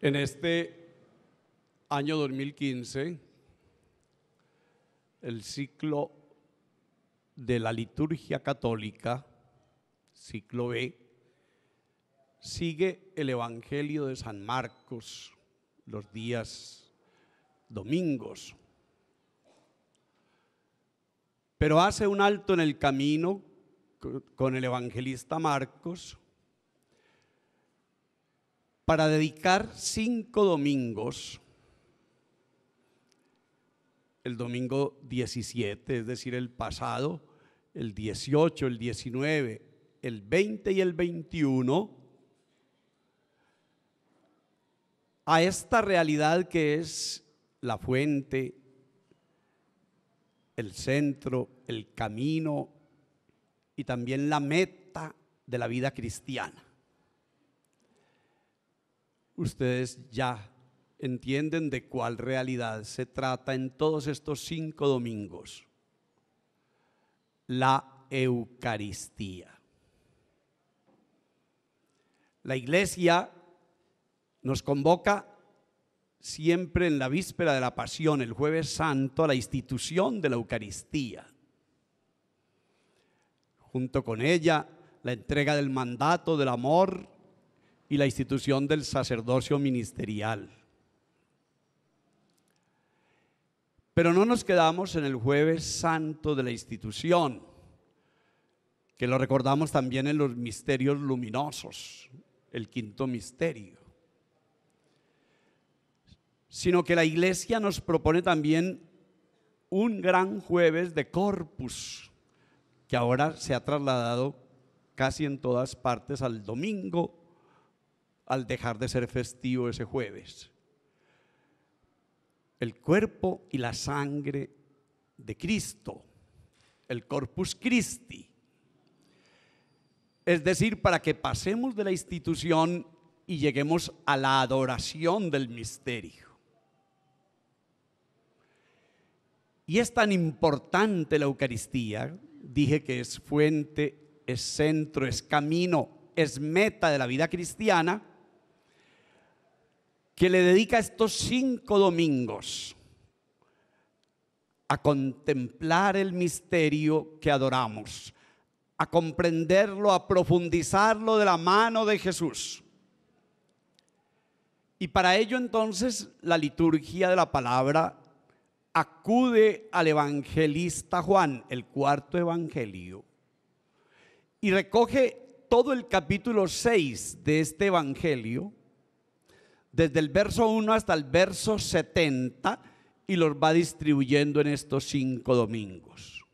En este año 2015, el ciclo de la liturgia católica, ciclo B, sigue el Evangelio de San Marcos los días domingos. Pero hace un alto en el camino con el evangelista Marcos para dedicar cinco domingos, el domingo 17, es decir, el pasado, el 18, el 19, el 20 y el 21, a esta realidad que es la fuente, el centro, el camino y también la meta de la vida cristiana ustedes ya entienden de cuál realidad se trata en todos estos cinco domingos. La Eucaristía. La iglesia nos convoca siempre en la víspera de la Pasión, el jueves santo, a la institución de la Eucaristía. Junto con ella, la entrega del mandato del amor y la institución del sacerdocio ministerial. Pero no nos quedamos en el jueves santo de la institución, que lo recordamos también en los misterios luminosos, el quinto misterio, sino que la iglesia nos propone también un gran jueves de corpus, que ahora se ha trasladado casi en todas partes al domingo al dejar de ser festivo ese jueves. El cuerpo y la sangre de Cristo, el corpus Christi. Es decir, para que pasemos de la institución y lleguemos a la adoración del misterio. Y es tan importante la Eucaristía, dije que es fuente, es centro, es camino, es meta de la vida cristiana, que le dedica estos cinco domingos a contemplar el misterio que adoramos, a comprenderlo, a profundizarlo de la mano de Jesús. Y para ello entonces la liturgia de la palabra acude al evangelista Juan, el cuarto evangelio, y recoge todo el capítulo 6 de este evangelio, desde el verso 1 hasta el verso 70 y los va distribuyendo en estos cinco domingos.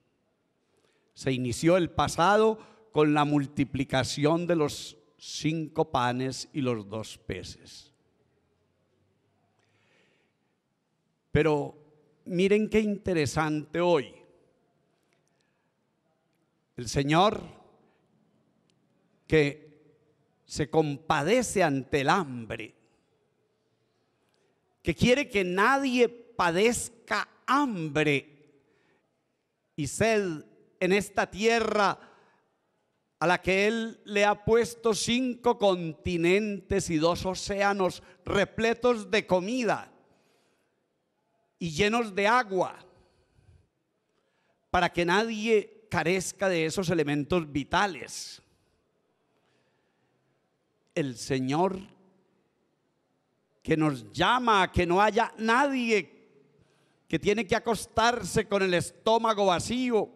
Se inició el pasado con la multiplicación de los cinco panes y los dos peces. Pero miren qué interesante hoy. El Señor que se compadece ante el hambre que quiere que nadie padezca hambre y sed en esta tierra a la que Él le ha puesto cinco continentes y dos océanos repletos de comida y llenos de agua, para que nadie carezca de esos elementos vitales. El Señor que nos llama a que no haya nadie que tiene que acostarse con el estómago vacío.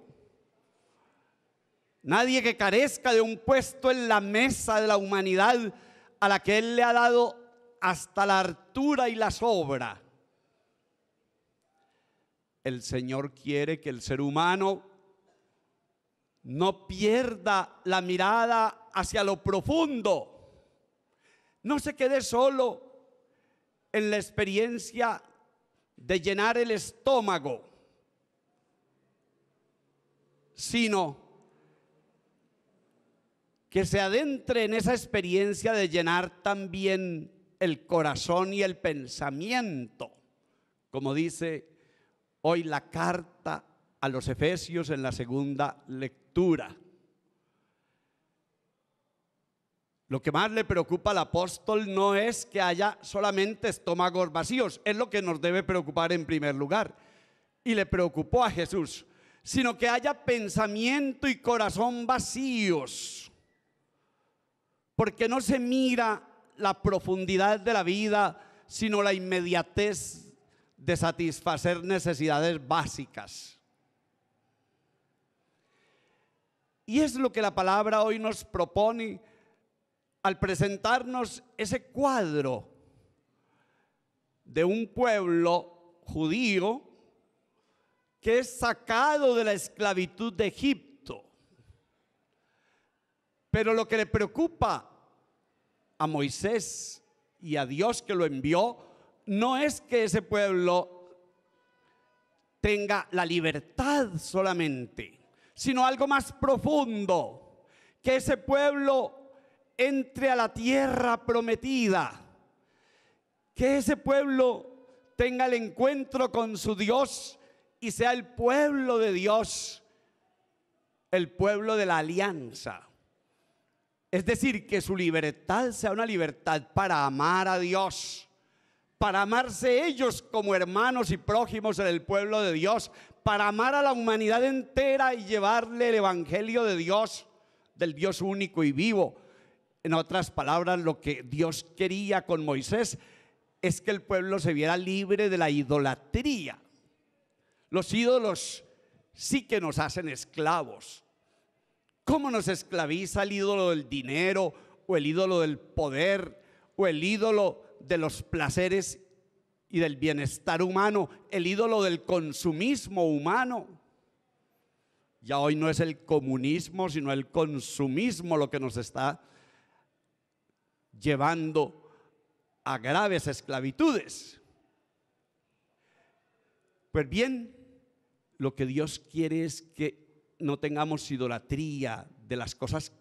Nadie que carezca de un puesto en la mesa de la humanidad a la que Él le ha dado hasta la hartura y la sobra. El Señor quiere que el ser humano no pierda la mirada hacia lo profundo, no se quede solo, en la experiencia de llenar el estómago, sino que se adentre en esa experiencia de llenar también el corazón y el pensamiento, como dice hoy la carta a los Efesios en la segunda lectura. Lo que más le preocupa al apóstol no es que haya solamente estómagos vacíos, es lo que nos debe preocupar en primer lugar. Y le preocupó a Jesús, sino que haya pensamiento y corazón vacíos, porque no se mira la profundidad de la vida, sino la inmediatez de satisfacer necesidades básicas. Y es lo que la palabra hoy nos propone al presentarnos ese cuadro de un pueblo judío que es sacado de la esclavitud de Egipto. Pero lo que le preocupa a Moisés y a Dios que lo envió no es que ese pueblo tenga la libertad solamente, sino algo más profundo, que ese pueblo entre a la tierra prometida. Que ese pueblo tenga el encuentro con su Dios y sea el pueblo de Dios, el pueblo de la alianza. Es decir, que su libertad sea una libertad para amar a Dios, para amarse ellos como hermanos y prójimos en el pueblo de Dios, para amar a la humanidad entera y llevarle el Evangelio de Dios, del Dios único y vivo, en otras palabras, lo que Dios quería con Moisés es que el pueblo se viera libre de la idolatría. Los ídolos sí que nos hacen esclavos. ¿Cómo nos esclaviza el ídolo del dinero o el ídolo del poder o el ídolo de los placeres y del bienestar humano, el ídolo del consumismo humano? Ya hoy no es el comunismo, sino el consumismo lo que nos está llevando a graves esclavitudes. Pues bien, lo que Dios quiere es que no tengamos idolatría de las cosas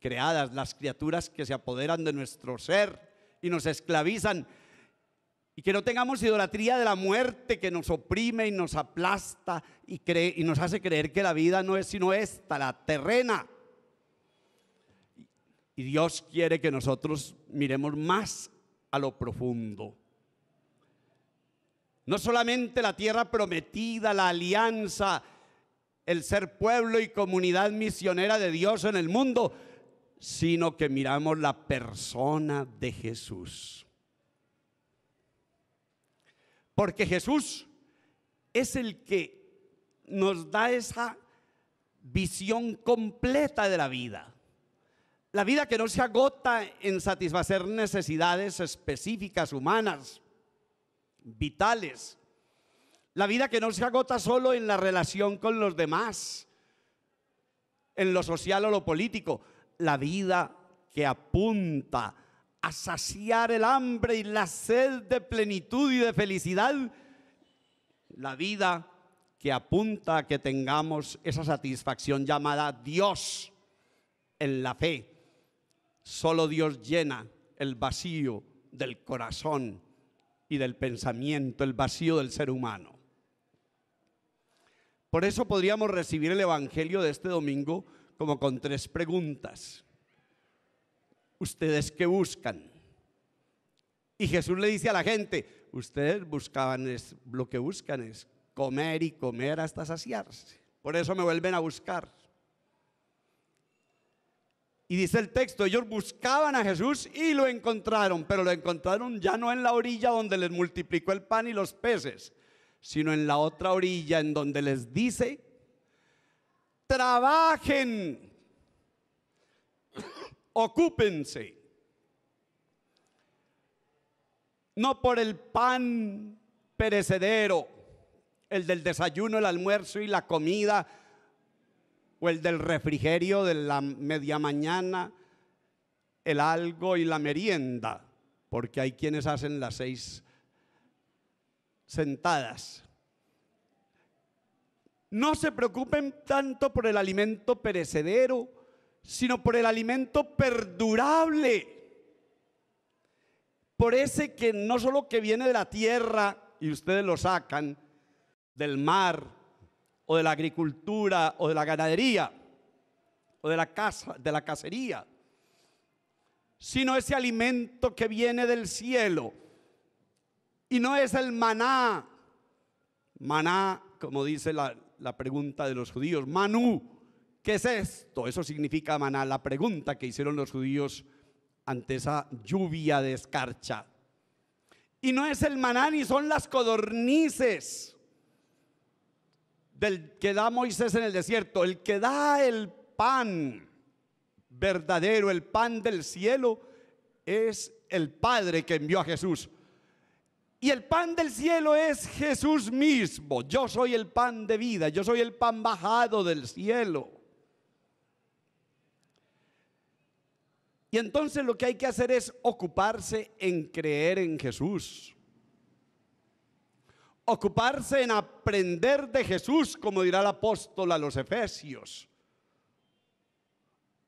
creadas, las criaturas que se apoderan de nuestro ser y nos esclavizan. Y que no tengamos idolatría de la muerte que nos oprime y nos aplasta y, y nos hace creer que la vida no es sino esta, la terrena. Y Dios quiere que nosotros miremos más a lo profundo. No solamente la tierra prometida, la alianza, el ser pueblo y comunidad misionera de Dios en el mundo, sino que miramos la persona de Jesús. Porque Jesús es el que nos da esa visión completa de la vida. La vida que no se agota en satisfacer necesidades específicas humanas, vitales. La vida que no se agota solo en la relación con los demás, en lo social o lo político. La vida que apunta a saciar el hambre y la sed de plenitud y de felicidad. La vida que apunta a que tengamos esa satisfacción llamada Dios en la fe Solo Dios llena el vacío del corazón y del pensamiento, el vacío del ser humano. Por eso podríamos recibir el Evangelio de este domingo como con tres preguntas. ¿Ustedes qué buscan? Y Jesús le dice a la gente, ustedes buscaban lo que buscan es comer y comer hasta saciarse. Por eso me vuelven a buscar. Y dice el texto, ellos buscaban a Jesús y lo encontraron, pero lo encontraron ya no en la orilla donde les multiplicó el pan y los peces, sino en la otra orilla en donde les dice, trabajen, ocúpense, no por el pan perecedero, el del desayuno, el almuerzo y la comida, o el del refrigerio de la media mañana, el algo y la merienda, porque hay quienes hacen las seis sentadas. No se preocupen tanto por el alimento perecedero, sino por el alimento perdurable, por ese que no solo que viene de la tierra y ustedes lo sacan, del mar, o de la agricultura o de la ganadería o de la casa, de la cacería, sino ese alimento que viene del cielo. Y no es el maná, maná, como dice la, la pregunta de los judíos, manú, ¿qué es esto? Eso significa maná, la pregunta que hicieron los judíos ante esa lluvia de escarcha. Y no es el maná ni son las codornices, del que da Moisés en el desierto, el que da el pan verdadero, el pan del cielo, es el Padre que envió a Jesús. Y el pan del cielo es Jesús mismo. Yo soy el pan de vida, yo soy el pan bajado del cielo. Y entonces lo que hay que hacer es ocuparse en creer en Jesús ocuparse en aprender de Jesús, como dirá el apóstol a los efesios.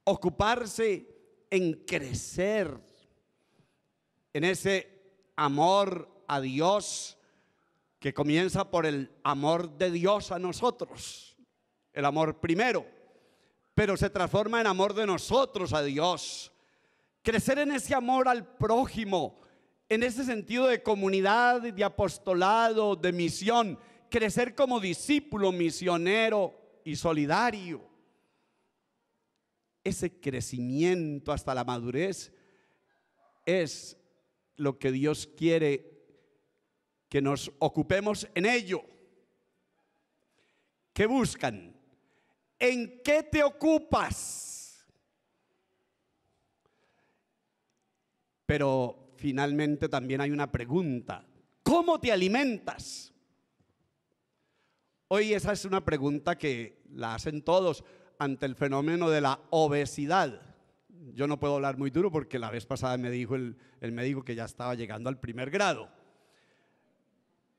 Ocuparse en crecer en ese amor a Dios que comienza por el amor de Dios a nosotros, el amor primero, pero se transforma en amor de nosotros a Dios. Crecer en ese amor al prójimo, en ese sentido de comunidad, de apostolado, de misión, crecer como discípulo, misionero y solidario. Ese crecimiento hasta la madurez es lo que Dios quiere que nos ocupemos en ello. ¿Qué buscan? ¿En qué te ocupas? Pero finalmente también hay una pregunta. ¿Cómo te alimentas? Hoy esa es una pregunta que la hacen todos ante el fenómeno de la obesidad. Yo no puedo hablar muy duro porque la vez pasada me dijo el, médico que ya estaba llegando al primer grado.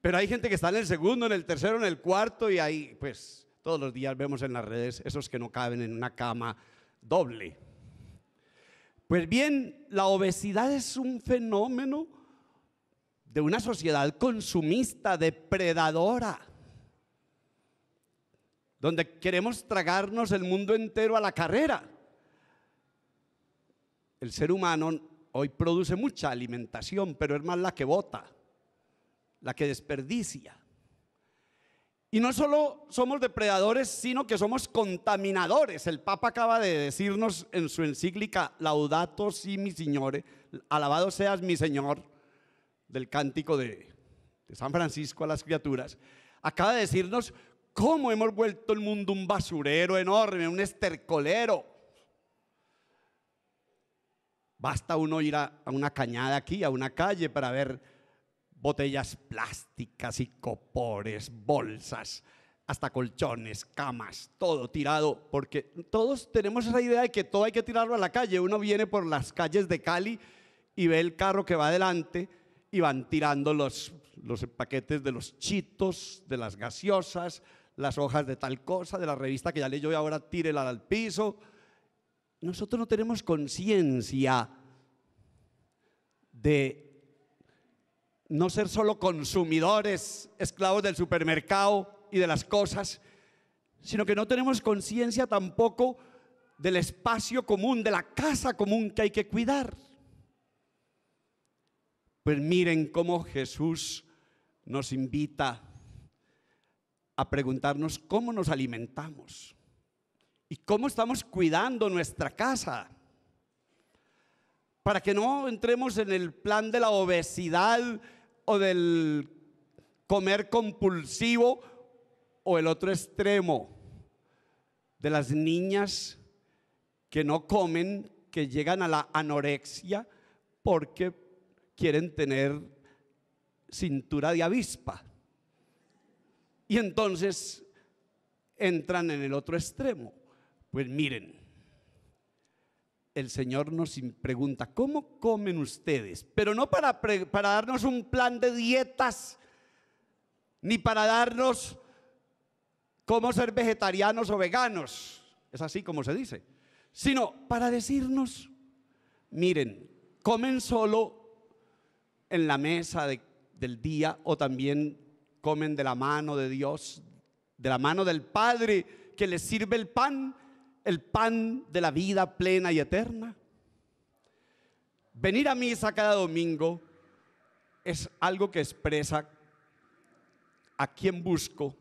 Pero hay gente que está en el segundo, en el tercero, en el cuarto y ahí pues todos los días vemos en las redes esos que no caben en una cama doble pues bien, la obesidad es un fenómeno de una sociedad consumista, depredadora, donde queremos tragarnos el mundo entero a la carrera. El ser humano hoy produce mucha alimentación, pero es más la que bota, la que desperdicia. Y no solo somos depredadores, sino que somos contaminadores. El Papa acaba de decirnos en su encíclica Laudato si mi Signore, alabado seas mi Señor, del cántico de, San Francisco a las criaturas. Acaba de decirnos cómo hemos vuelto el mundo un basurero enorme, un estercolero. Basta uno ir a una cañada aquí, a una calle, para ver botellas plásticas y copores, bolsas, hasta colchones, camas, todo tirado, porque todos tenemos esa idea de que todo hay que tirarlo a la calle. Uno viene por las calles de Cali y ve el carro que va adelante y van tirando los, los paquetes de los chitos, de las gaseosas, las hojas de tal cosa, de la revista que ya leyó y ahora tírela al piso. Nosotros no tenemos conciencia de no ser solo consumidores, esclavos del supermercado y de las cosas, sino que no tenemos conciencia tampoco del espacio común, de la casa común que hay que cuidar. Pues miren cómo Jesús nos invita a preguntarnos cómo nos alimentamos y cómo estamos cuidando nuestra casa para que no entremos en el plan de la obesidad o del comer compulsivo o el otro extremo de las niñas que no comen, que llegan a la anorexia porque quieren tener cintura de avispa. Y entonces entran en el otro extremo. Pues miren, el Señor nos pregunta, ¿cómo comen ustedes? Pero no para, darnos un plan de dietas, ni para darnos cómo ser vegetarianos o veganos, es así como se dice, sino para decirnos, miren, comen solo en la mesa del día o también comen de la mano de Dios, de la mano del Padre que les sirve el pan el pan de la vida plena y eterna. Venir a misa cada domingo es algo que expresa a quién busco,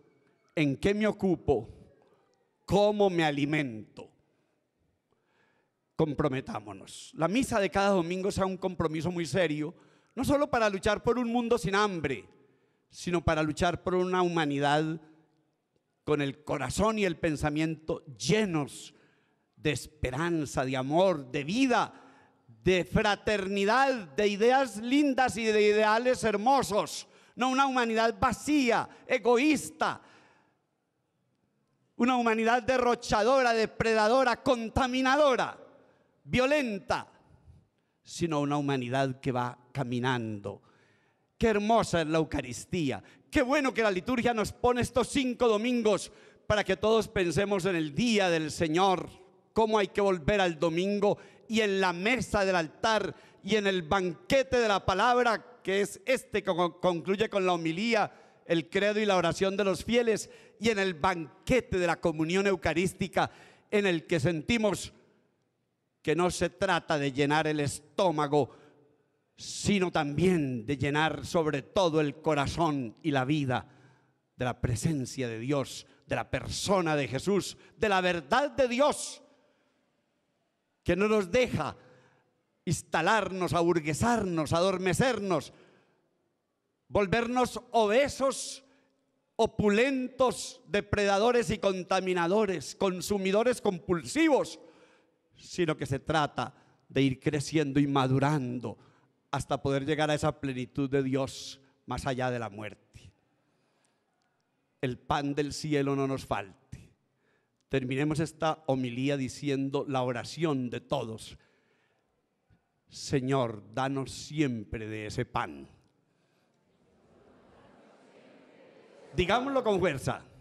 en qué me ocupo, cómo me alimento. Comprometámonos. La misa de cada domingo sea un compromiso muy serio, no solo para luchar por un mundo sin hambre, sino para luchar por una humanidad con el corazón y el pensamiento llenos de esperanza, de amor, de vida, de fraternidad, de ideas lindas y de ideales hermosos. No una humanidad vacía, egoísta, una humanidad derrochadora, depredadora, contaminadora, violenta, sino una humanidad que va caminando. Qué hermosa es la Eucaristía, Qué bueno que la liturgia nos pone estos cinco domingos para que todos pensemos en el día del Señor, cómo hay que volver al domingo y en la mesa del altar y en el banquete de la palabra, que es este que concluye con la homilía, el credo y la oración de los fieles, y en el banquete de la comunión eucarística, en el que sentimos que no se trata de llenar el estómago, sino también de llenar sobre todo el corazón y la vida de la presencia de Dios, de la persona de Jesús, de la verdad de Dios, que no nos deja instalarnos, aburguesarnos, adormecernos, volvernos obesos, opulentos, depredadores y contaminadores, consumidores compulsivos, sino que se trata de ir creciendo y madurando hasta poder llegar a esa plenitud de Dios más allá de la muerte. El pan del cielo no nos falte. Terminemos esta homilía diciendo la oración de todos. Señor, danos siempre de ese pan. Digámoslo con fuerza.